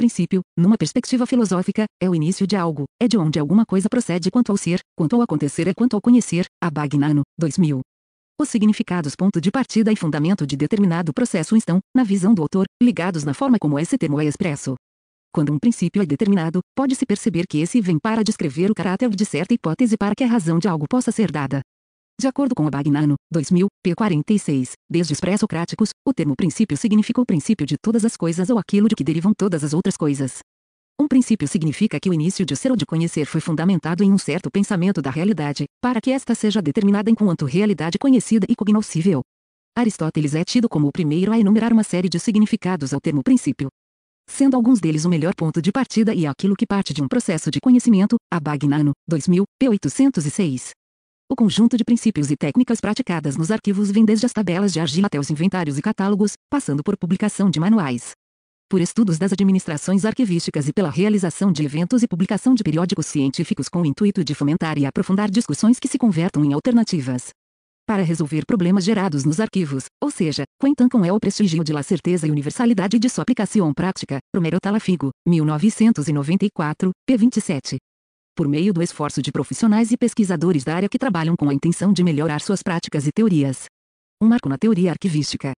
princípio, numa perspectiva filosófica, é o início de algo, é de onde alguma coisa procede quanto ao ser, quanto ao acontecer e quanto ao conhecer, a Bagnano, 2000. Os significados ponto de partida e fundamento de determinado processo estão, na visão do autor, ligados na forma como esse termo é expresso. Quando um princípio é determinado, pode-se perceber que esse vem para descrever o caráter de certa hipótese para que a razão de algo possa ser dada. De acordo com Abagnano, 2000, p. 46, desde os pré-socráticos, o termo princípio significa o princípio de todas as coisas ou aquilo de que derivam todas as outras coisas. Um princípio significa que o início de ser ou de conhecer foi fundamentado em um certo pensamento da realidade, para que esta seja determinada enquanto realidade conhecida e cognoscível. Aristóteles é tido como o primeiro a enumerar uma série de significados ao termo princípio. Sendo alguns deles o melhor ponto de partida e aquilo que parte de um processo de conhecimento, Abagnano, 2000, p. 806. O conjunto de princípios e técnicas praticadas nos arquivos vem desde as tabelas de argila até os inventários e catálogos, passando por publicação de manuais. Por estudos das administrações arquivísticas e pela realização de eventos e publicação de periódicos científicos com o intuito de fomentar e aprofundar discussões que se convertam em alternativas para resolver problemas gerados nos arquivos, ou seja, Quentin com é o prestígio de la certeza e universalidade de sua aplicação prática, Romero Talafigo, 1994, p. 27 por meio do esforço de profissionais e pesquisadores da área que trabalham com a intenção de melhorar suas práticas e teorias. Um marco na teoria arquivística.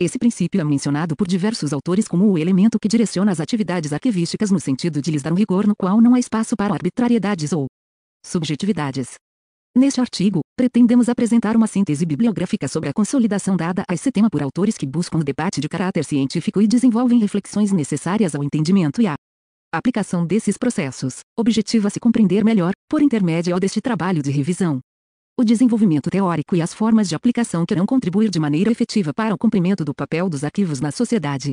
Esse princípio é mencionado por diversos autores como o elemento que direciona as atividades arquivísticas no sentido de lhes dar um rigor no qual não há espaço para arbitrariedades ou subjetividades. Neste artigo, pretendemos apresentar uma síntese bibliográfica sobre a consolidação dada a esse tema por autores que buscam o debate de caráter científico e desenvolvem reflexões necessárias ao entendimento e à a aplicação desses processos objetiva-se compreender melhor, por intermédio deste trabalho de revisão, o desenvolvimento teórico e as formas de aplicação que irão contribuir de maneira efetiva para o cumprimento do papel dos arquivos na sociedade.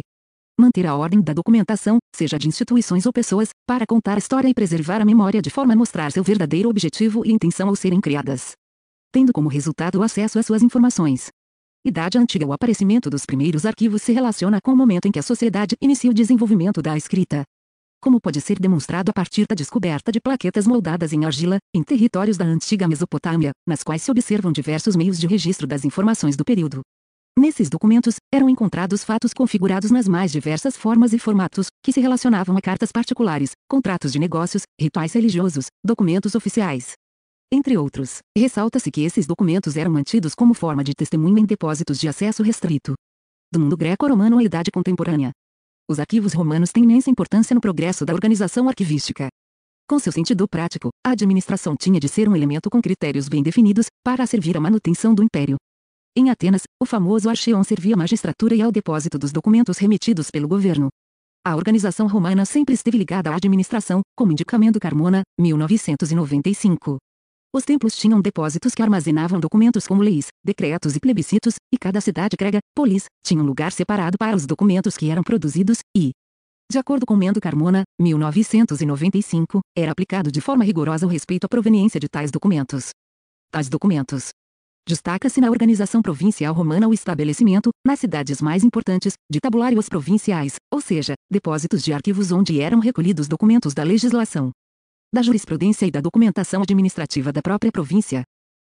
Manter a ordem da documentação, seja de instituições ou pessoas, para contar a história e preservar a memória de forma a mostrar seu verdadeiro objetivo e intenção ao serem criadas. Tendo como resultado o acesso às suas informações. Idade antiga O aparecimento dos primeiros arquivos se relaciona com o momento em que a sociedade inicia o desenvolvimento da escrita, como pode ser demonstrado a partir da descoberta de plaquetas moldadas em argila, em territórios da antiga Mesopotâmia, nas quais se observam diversos meios de registro das informações do período. Nesses documentos, eram encontrados fatos configurados nas mais diversas formas e formatos, que se relacionavam a cartas particulares, contratos de negócios, rituais religiosos, documentos oficiais. Entre outros, ressalta-se que esses documentos eram mantidos como forma de testemunho em depósitos de acesso restrito. Do mundo greco-romano à idade contemporânea, os arquivos romanos têm imensa importância no progresso da organização arquivística. Com seu sentido prático, a administração tinha de ser um elemento com critérios bem definidos, para servir à manutenção do império. Em Atenas, o famoso archeon servia à magistratura e ao depósito dos documentos remetidos pelo governo. A organização romana sempre esteve ligada à administração, como indica Mendo Carmona, 1995. Os templos tinham depósitos que armazenavam documentos como leis, decretos e plebiscitos, e cada cidade grega, polis, tinha um lugar separado para os documentos que eram produzidos, e, de acordo com Mendo Carmona, 1995, era aplicado de forma rigorosa o respeito à proveniência de tais documentos. Tais documentos. Destaca-se na organização provincial romana o estabelecimento, nas cidades mais importantes, de tabulários provinciais, ou seja, depósitos de arquivos onde eram recolhidos documentos da legislação, da jurisprudência e da documentação administrativa da própria província.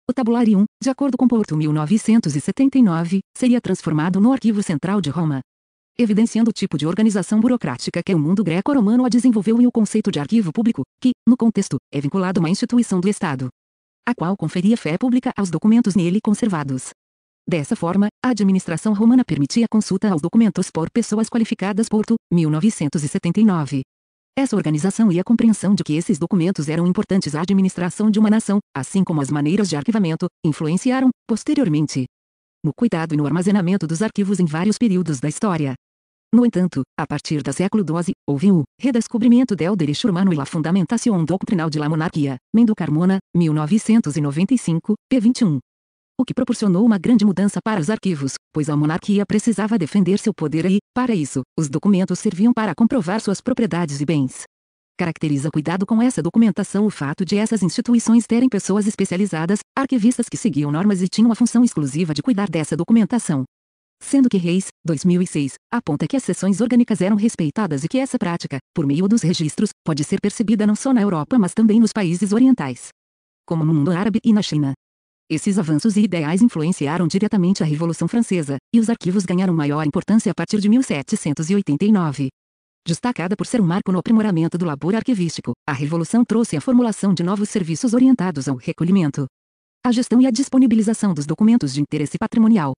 O tabularium, de acordo com Porto 1979, seria transformado no Arquivo Central de Roma. Evidenciando o tipo de organização burocrática que o mundo greco-romano a desenvolveu e o conceito de arquivo público, que, no contexto, é vinculado a uma instituição do Estado, a qual conferia fé pública aos documentos nele conservados. Dessa forma, a administração romana permitia consulta aos documentos por pessoas qualificadas. Porto, 1979. Essa organização e a compreensão de que esses documentos eram importantes à administração de uma nação, assim como as maneiras de arquivamento, influenciaram, posteriormente, no cuidado e no armazenamento dos arquivos em vários períodos da história. No entanto, a partir do século XII, houve o redescobrimento del direito humano e la fundamentación doctrinal de la monarquia, Mendo Carmona, 1995, p. 21 o que proporcionou uma grande mudança para os arquivos, pois a monarquia precisava defender seu poder e, para isso, os documentos serviam para comprovar suas propriedades e bens. Caracteriza cuidado com essa documentação o fato de essas instituições terem pessoas especializadas, arquivistas que seguiam normas e tinham a função exclusiva de cuidar dessa documentação. Sendo que Reis, 2006, aponta que as sessões orgânicas eram respeitadas e que essa prática, por meio dos registros, pode ser percebida não só na Europa mas também nos países orientais, como no mundo árabe e na China. Esses avanços e ideais influenciaram diretamente a Revolução Francesa, e os arquivos ganharam maior importância a partir de 1789. Destacada por ser um marco no aprimoramento do labor arquivístico, a Revolução trouxe a formulação de novos serviços orientados ao recolhimento, à gestão e à disponibilização dos documentos de interesse patrimonial.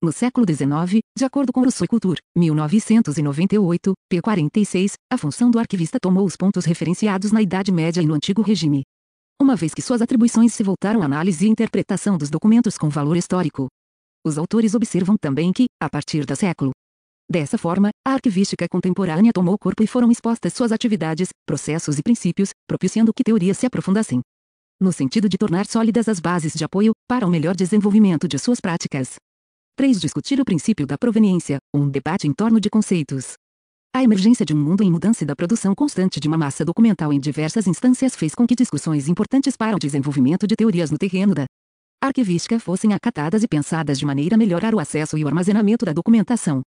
No século XIX, de acordo com Rousseau Couture, 1998, p. 46, a função do arquivista tomou os pontos referenciados na Idade Média e no Antigo Regime uma vez que suas atribuições se voltaram à análise e interpretação dos documentos com valor histórico. Os autores observam também que, a partir do século Dessa forma, a arquivística contemporânea tomou corpo e foram expostas suas atividades, processos e princípios, propiciando que teorias se aprofundassem. No sentido de tornar sólidas as bases de apoio, para o melhor desenvolvimento de suas práticas. 3. Discutir o princípio da proveniência, um debate em torno de conceitos a emergência de um mundo em mudança e da produção constante de uma massa documental em diversas instâncias fez com que discussões importantes para o desenvolvimento de teorias no terreno da arquivística fossem acatadas e pensadas de maneira a melhorar o acesso e o armazenamento da documentação.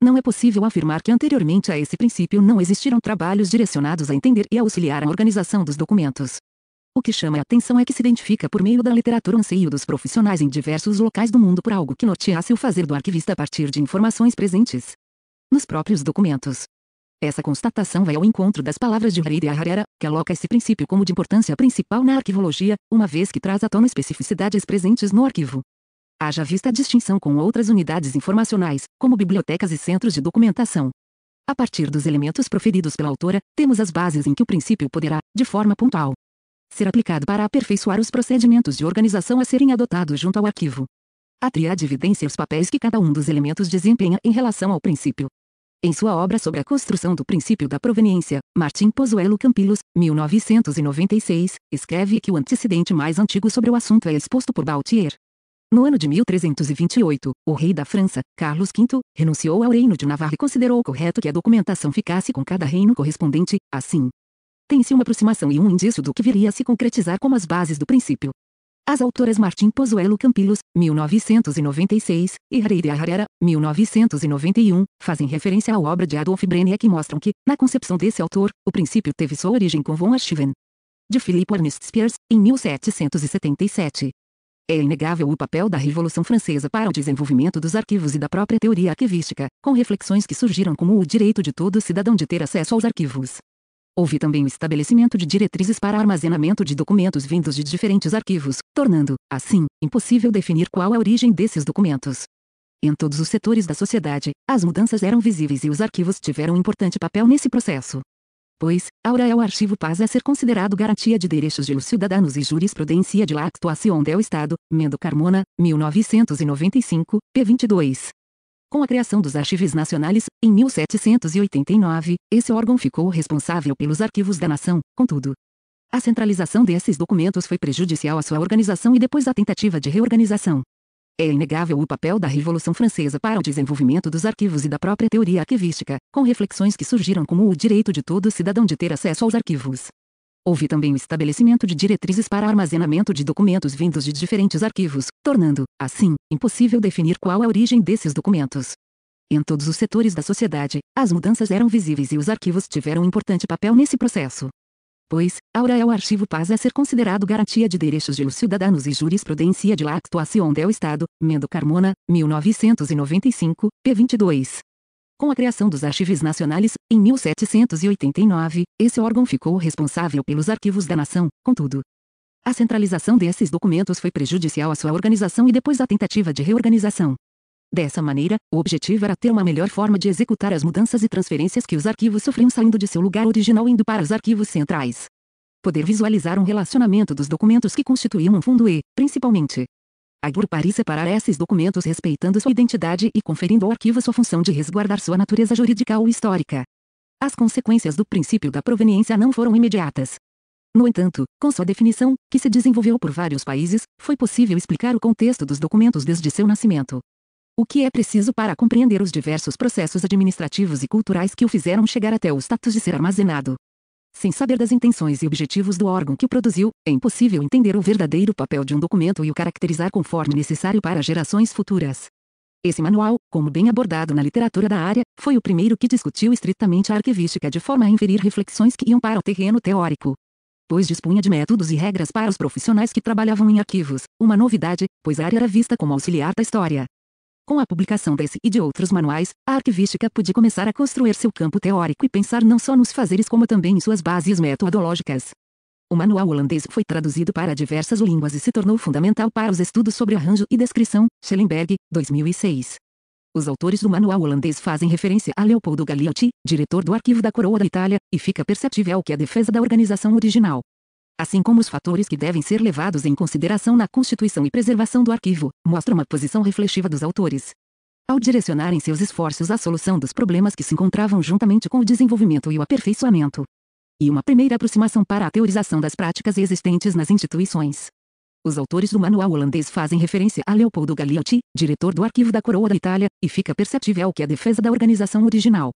Não é possível afirmar que anteriormente a esse princípio não existiram trabalhos direcionados a entender e a auxiliar a organização dos documentos. O que chama a atenção é que se identifica por meio da literatura o anseio dos profissionais em diversos locais do mundo por algo que norteasse o fazer do arquivista a partir de informações presentes nos próprios documentos. Essa constatação vai ao encontro das palavras de e Harera, que aloca esse princípio como de importância principal na arquivologia, uma vez que traz à tona especificidades presentes no arquivo. Haja vista a distinção com outras unidades informacionais, como bibliotecas e centros de documentação. A partir dos elementos proferidos pela autora, temos as bases em que o princípio poderá, de forma pontual, ser aplicado para aperfeiçoar os procedimentos de organização a serem adotados junto ao arquivo. A triade evidencia os papéis que cada um dos elementos desempenha em relação ao princípio. Em sua obra sobre a construção do princípio da proveniência, Martim Pozuelo Campilos, 1996, escreve que o antecedente mais antigo sobre o assunto é exposto por Baltier. No ano de 1328, o rei da França, Carlos V, renunciou ao reino de Navarra e considerou correto que a documentação ficasse com cada reino correspondente, assim. Tem-se uma aproximação e um indício do que viria a se concretizar como as bases do princípio. As autoras Martim Pozuelo Campilos, 1996, e Hareide Harera, 1991, fazem referência à obra de Adolf Brenner que mostram que, na concepção desse autor, o princípio teve sua origem com von Steven. De Philip Ernest Spears, em 1777. É inegável o papel da Revolução Francesa para o desenvolvimento dos arquivos e da própria teoria arquivística, com reflexões que surgiram como o direito de todo cidadão de ter acesso aos arquivos. Houve também o estabelecimento de diretrizes para armazenamento de documentos vindos de diferentes arquivos, tornando, assim, impossível definir qual a origem desses documentos. Em todos os setores da sociedade, as mudanças eram visíveis e os arquivos tiveram um importante papel nesse processo pois, aura é o arquivo paz a ser considerado garantia de direitos de los cidadãos e jurisprudência de la actuación del Estado, Mendo Carmona, 1995, p. 22. Com a criação dos Archives Nacionais, em 1789, esse órgão ficou responsável pelos arquivos da nação, contudo. A centralização desses documentos foi prejudicial à sua organização e depois à tentativa de reorganização. É inegável o papel da Revolução Francesa para o desenvolvimento dos arquivos e da própria teoria arquivística, com reflexões que surgiram como o direito de todo cidadão de ter acesso aos arquivos. Houve também o estabelecimento de diretrizes para armazenamento de documentos vindos de diferentes arquivos, tornando, assim, impossível definir qual a origem desses documentos. Em todos os setores da sociedade, as mudanças eram visíveis e os arquivos tiveram um importante papel nesse processo. Pois, Aura é o arquivo paz a ser considerado garantia de direitos de los cidadãos e jurisprudência de la actuação del Estado, Mendo Carmona, 1995, p. 22. Com a criação dos Archives Nacionais, em 1789, esse órgão ficou responsável pelos arquivos da nação, contudo. A centralização desses documentos foi prejudicial à sua organização e depois à tentativa de reorganização. Dessa maneira, o objetivo era ter uma melhor forma de executar as mudanças e transferências que os arquivos sofriam saindo de seu lugar original e indo para os arquivos centrais. Poder visualizar um relacionamento dos documentos que constituíam um fundo e, principalmente, agrupar e separar esses documentos respeitando sua identidade e conferindo ao arquivo sua função de resguardar sua natureza jurídica ou histórica. As consequências do princípio da proveniência não foram imediatas. No entanto, com sua definição, que se desenvolveu por vários países, foi possível explicar o contexto dos documentos desde seu nascimento. O que é preciso para compreender os diversos processos administrativos e culturais que o fizeram chegar até o status de ser armazenado. Sem saber das intenções e objetivos do órgão que o produziu, é impossível entender o verdadeiro papel de um documento e o caracterizar conforme necessário para gerações futuras. Esse manual, como bem abordado na literatura da área, foi o primeiro que discutiu estritamente a arquivística de forma a inferir reflexões que iam para o terreno teórico. Pois dispunha de métodos e regras para os profissionais que trabalhavam em arquivos, uma novidade, pois a área era vista como auxiliar da história. Com a publicação desse e de outros manuais, a arquivística pôde começar a construir seu campo teórico e pensar não só nos fazeres como também em suas bases metodológicas. O manual holandês foi traduzido para diversas línguas e se tornou fundamental para os estudos sobre arranjo e descrição, Schellenberg, 2006. Os autores do manual holandês fazem referência a Leopoldo Gagliotti, diretor do Arquivo da Coroa da Itália, e fica perceptível que a defesa da organização original assim como os fatores que devem ser levados em consideração na constituição e preservação do arquivo, mostra uma posição reflexiva dos autores. Ao direcionarem seus esforços à solução dos problemas que se encontravam juntamente com o desenvolvimento e o aperfeiçoamento. E uma primeira aproximação para a teorização das práticas existentes nas instituições. Os autores do manual holandês fazem referência a Leopoldo Galeotti, diretor do Arquivo da Coroa da Itália, e fica perceptível que a defesa da organização original,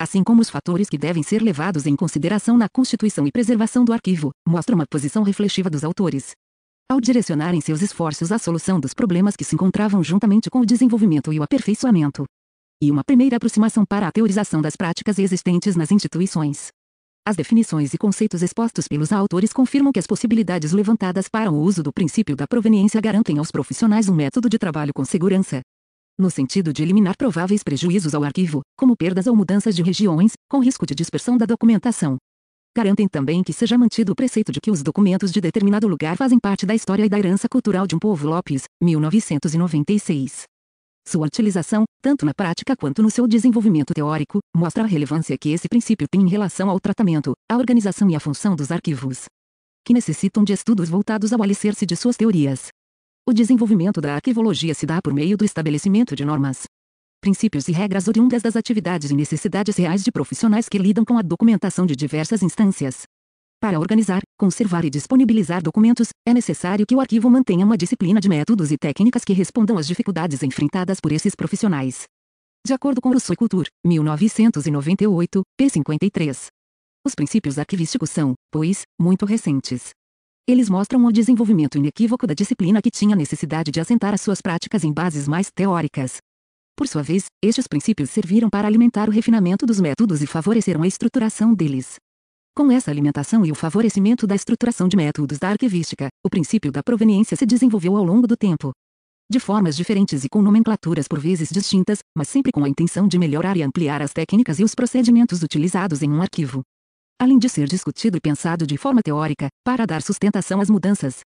assim como os fatores que devem ser levados em consideração na constituição e preservação do arquivo, mostra uma posição reflexiva dos autores. Ao direcionarem seus esforços à solução dos problemas que se encontravam juntamente com o desenvolvimento e o aperfeiçoamento. E uma primeira aproximação para a teorização das práticas existentes nas instituições. As definições e conceitos expostos pelos autores confirmam que as possibilidades levantadas para o uso do princípio da proveniência garantem aos profissionais um método de trabalho com segurança, no sentido de eliminar prováveis prejuízos ao arquivo, como perdas ou mudanças de regiões, com risco de dispersão da documentação. Garantem também que seja mantido o preceito de que os documentos de determinado lugar fazem parte da história e da herança cultural de um povo. Lopes, 1996. Sua utilização, tanto na prática quanto no seu desenvolvimento teórico, mostra a relevância que esse princípio tem em relação ao tratamento, à organização e à função dos arquivos, que necessitam de estudos voltados ao alicerce de suas teorias. O desenvolvimento da arquivologia se dá por meio do estabelecimento de normas, princípios e regras oriundas das atividades e necessidades reais de profissionais que lidam com a documentação de diversas instâncias. Para organizar, conservar e disponibilizar documentos, é necessário que o arquivo mantenha uma disciplina de métodos e técnicas que respondam às dificuldades enfrentadas por esses profissionais. De acordo com Rousseau e Couture, 1998, p. 53. Os princípios arquivísticos são, pois, muito recentes. Eles mostram o desenvolvimento inequívoco da disciplina que tinha necessidade de assentar as suas práticas em bases mais teóricas. Por sua vez, estes princípios serviram para alimentar o refinamento dos métodos e favoreceram a estruturação deles. Com essa alimentação e o favorecimento da estruturação de métodos da arquivística, o princípio da proveniência se desenvolveu ao longo do tempo. De formas diferentes e com nomenclaturas por vezes distintas, mas sempre com a intenção de melhorar e ampliar as técnicas e os procedimentos utilizados em um arquivo além de ser discutido e pensado de forma teórica, para dar sustentação às mudanças.